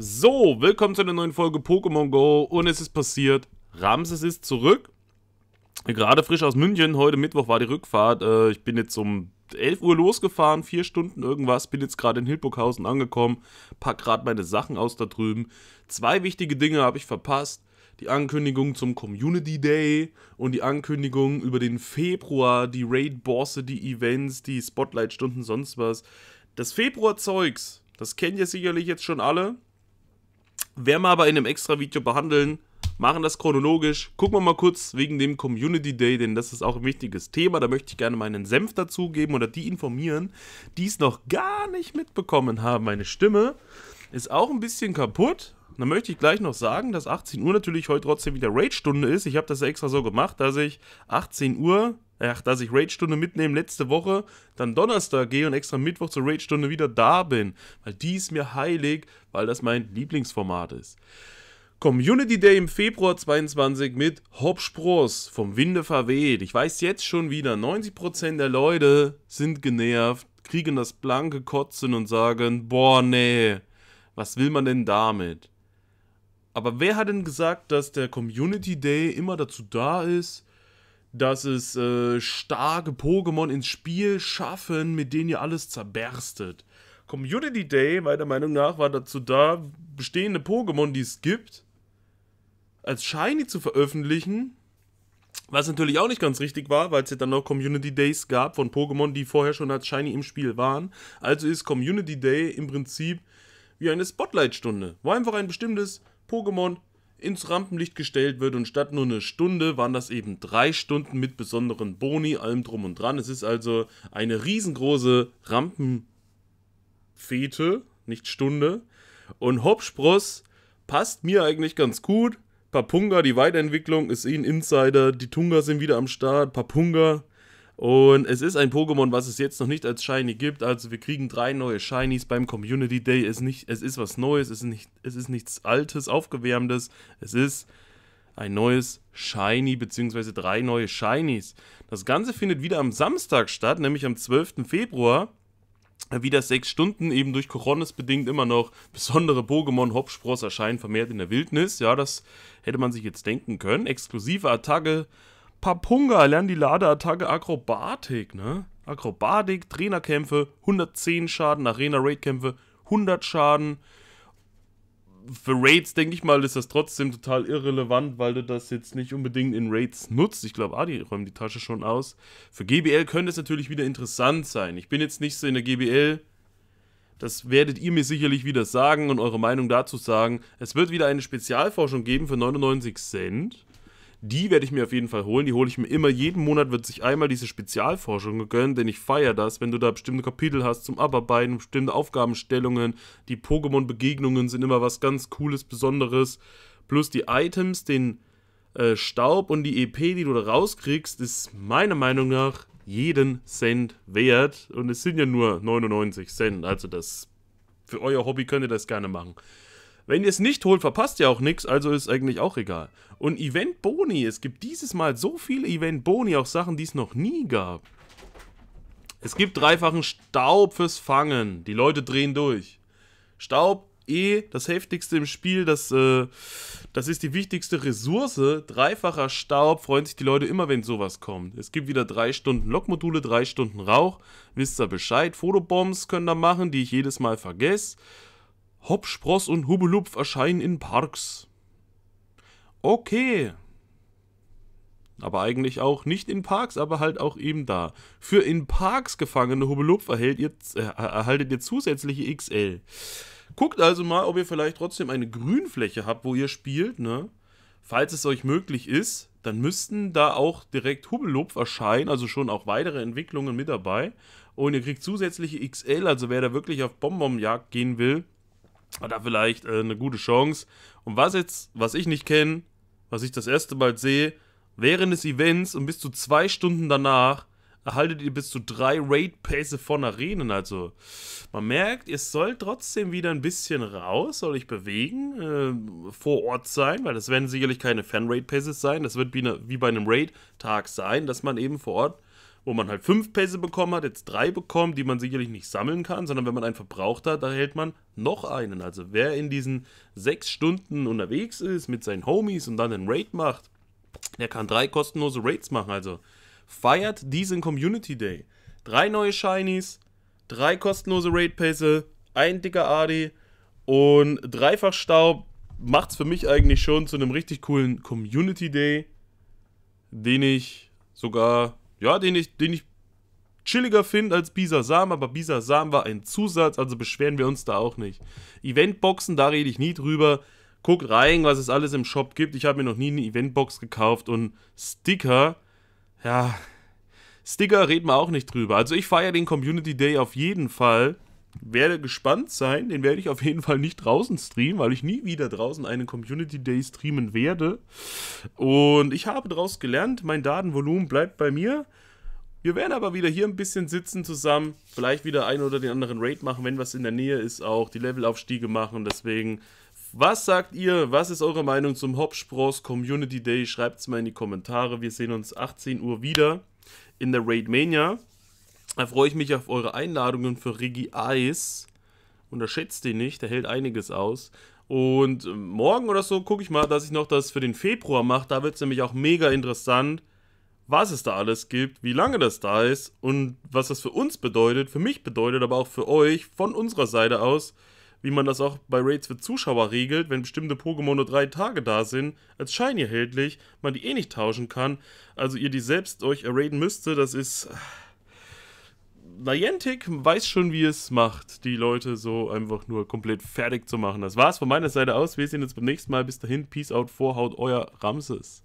So, willkommen zu einer neuen Folge Pokémon Go und es ist passiert, Ramses ist zurück. Gerade frisch aus München, heute Mittwoch war die Rückfahrt. Äh, ich bin jetzt um 11 Uhr losgefahren, 4 Stunden irgendwas, bin jetzt gerade in Hildburghausen angekommen, pack gerade meine Sachen aus da drüben. Zwei wichtige Dinge habe ich verpasst. Die Ankündigung zum Community Day und die Ankündigung über den Februar, die Raid-Bosse, die Events, die Spotlight-Stunden, sonst was. Das Februar-Zeugs, das kennt ihr sicherlich jetzt schon alle werden wir aber in einem extra Video behandeln. Machen das chronologisch. Gucken wir mal kurz wegen dem Community Day, denn das ist auch ein wichtiges Thema. Da möchte ich gerne meinen Senf dazugeben oder die informieren, die es noch gar nicht mitbekommen haben. Meine Stimme ist auch ein bisschen kaputt. Dann möchte ich gleich noch sagen, dass 18 Uhr natürlich heute trotzdem wieder Raid-Stunde ist. Ich habe das extra so gemacht, dass ich 18 Uhr ach, dass ich rage stunde mitnehme letzte Woche, dann Donnerstag gehe und extra Mittwoch zur rage stunde wieder da bin. Weil die ist mir heilig, weil das mein Lieblingsformat ist. Community Day im Februar 22 mit Hopspross vom Winde verweht. Ich weiß jetzt schon wieder, 90% der Leute sind genervt, kriegen das blanke Kotzen und sagen, boah, nee, was will man denn damit? Aber wer hat denn gesagt, dass der Community Day immer dazu da ist, dass es äh, starke Pokémon ins Spiel schaffen, mit denen ihr alles zerberstet. Community Day, meiner Meinung nach, war dazu da, bestehende Pokémon, die es gibt, als Shiny zu veröffentlichen. Was natürlich auch nicht ganz richtig war, weil es ja dann noch Community Days gab von Pokémon, die vorher schon als Shiny im Spiel waren. Also ist Community Day im Prinzip wie eine Spotlight-Stunde, wo einfach ein bestimmtes Pokémon ins Rampenlicht gestellt wird und statt nur eine Stunde waren das eben drei Stunden mit besonderen Boni, allem drum und dran. Es ist also eine riesengroße Rampenfete, nicht Stunde. Und Hopspross passt mir eigentlich ganz gut. Papunga, die Weiterentwicklung, ist eh ein Insider. Die Tunga sind wieder am Start. Papunga und es ist ein Pokémon, was es jetzt noch nicht als Shiny gibt. Also wir kriegen drei neue Shinies beim Community Day. Es, nicht, es ist was Neues, es ist, nicht, es ist nichts Altes, Aufgewärmtes. Es ist ein neues Shiny, beziehungsweise drei neue Shinies. Das Ganze findet wieder am Samstag statt, nämlich am 12. Februar wieder sechs Stunden, eben durch Coronas bedingt immer noch besondere Pokémon Hopspross erscheinen vermehrt in der Wildnis. Ja, das hätte man sich jetzt denken können. Exklusive Attacke Papunga lernen die Ladeattacke Akrobatik, ne? Akrobatik, Trainerkämpfe, 110 Schaden, Arena-Raid-Kämpfe, 100 Schaden. Für Raids, denke ich mal, ist das trotzdem total irrelevant, weil du das jetzt nicht unbedingt in Raids nutzt. Ich glaube, Adi räumt die Tasche schon aus. Für GBL könnte es natürlich wieder interessant sein. Ich bin jetzt nicht so in der GBL. Das werdet ihr mir sicherlich wieder sagen und eure Meinung dazu sagen. Es wird wieder eine Spezialforschung geben für 99 Cent. Die werde ich mir auf jeden Fall holen. Die hole ich mir immer. Jeden Monat wird sich einmal diese Spezialforschung gegönnt, denn ich feiere das, wenn du da bestimmte Kapitel hast zum Abarbeiten, bestimmte Aufgabenstellungen. Die Pokémon-Begegnungen sind immer was ganz Cooles, Besonderes. Plus die Items, den äh, Staub und die EP, die du da rauskriegst, ist meiner Meinung nach jeden Cent wert. Und es sind ja nur 99 Cent. Also das für euer Hobby könnt ihr das gerne machen. Wenn ihr es nicht holt, verpasst ihr auch nichts, also ist eigentlich auch egal. Und Event Boni, es gibt dieses Mal so viele Event Boni, auch Sachen, die es noch nie gab. Es gibt dreifachen Staub fürs Fangen. Die Leute drehen durch. Staub, eh, das heftigste im Spiel, das, äh, das ist die wichtigste Ressource. Dreifacher Staub freuen sich die Leute immer, wenn sowas kommt. Es gibt wieder drei Stunden Lokmodule, drei Stunden Rauch. Wisst ihr Bescheid? Fotobombs können da machen, die ich jedes Mal vergesse. Hoppspross und Hubelupf erscheinen in Parks. Okay. Aber eigentlich auch nicht in Parks, aber halt auch eben da. Für in Parks gefangene Hubelupf erhält ihr, äh, erhaltet ihr zusätzliche XL. Guckt also mal, ob ihr vielleicht trotzdem eine Grünfläche habt, wo ihr spielt, ne? Falls es euch möglich ist, dann müssten da auch direkt Hubelupf erscheinen, also schon auch weitere Entwicklungen mit dabei. Und ihr kriegt zusätzliche XL, also wer da wirklich auf Bonbonjagd gehen will, hat er vielleicht äh, eine gute Chance. Und was jetzt, was ich nicht kenne, was ich das erste Mal sehe, während des Events und bis zu zwei Stunden danach erhaltet ihr bis zu drei Raid-Pässe von Arenen. Also man merkt, ihr sollt trotzdem wieder ein bisschen raus, soll euch bewegen, äh, vor Ort sein, weil das werden sicherlich keine Fan-Raid-Pässe sein. Das wird wie, eine, wie bei einem Raid-Tag sein, dass man eben vor Ort wo man halt fünf Pässe bekommen hat, jetzt drei bekommt, die man sicherlich nicht sammeln kann, sondern wenn man einen verbraucht hat, da hält man noch einen. Also wer in diesen sechs Stunden unterwegs ist mit seinen Homies und dann einen Raid macht, der kann drei kostenlose Raids machen. Also feiert diesen Community Day. Drei neue Shinies, drei kostenlose Raid-Pässe, ein dicker Adi und dreifach Dreifachstaub macht's für mich eigentlich schon zu einem richtig coolen Community Day, den ich sogar ja, den ich, den ich chilliger finde als Bisa Sam, aber Bisa Sam war ein Zusatz, also beschweren wir uns da auch nicht. Eventboxen, da rede ich nie drüber. Guck rein, was es alles im Shop gibt. Ich habe mir noch nie eine Eventbox gekauft und Sticker, ja, Sticker reden wir auch nicht drüber. Also ich feiere den Community Day auf jeden Fall werde gespannt sein. Den werde ich auf jeden Fall nicht draußen streamen, weil ich nie wieder draußen einen Community Day streamen werde. Und ich habe daraus gelernt, mein Datenvolumen bleibt bei mir. Wir werden aber wieder hier ein bisschen sitzen zusammen, vielleicht wieder einen oder den anderen Raid machen, wenn was in der Nähe ist, auch die Levelaufstiege machen. Deswegen, was sagt ihr? Was ist eure Meinung zum Hopspross Community Day? Schreibt es mal in die Kommentare. Wir sehen uns 18 Uhr wieder in der Raid Mania. Da freue ich mich auf eure Einladungen für Rigi Eis. Unterschätzt ihn nicht, der hält einiges aus. Und ähm, morgen oder so gucke ich mal, dass ich noch das für den Februar mache. Da wird es nämlich auch mega interessant, was es da alles gibt, wie lange das da ist und was das für uns bedeutet, für mich bedeutet, aber auch für euch von unserer Seite aus, wie man das auch bei Raids für Zuschauer regelt, wenn bestimmte Pokémon nur drei Tage da sind, als Shiny erhältlich, man die eh nicht tauschen kann, also ihr die selbst euch erraiden müsste, das ist ah, Niantic weiß schon, wie es macht, die Leute so einfach nur komplett fertig zu machen. Das war es von meiner Seite aus. Wir sehen uns beim nächsten Mal. Bis dahin, Peace out, Vorhaut, euer Ramses.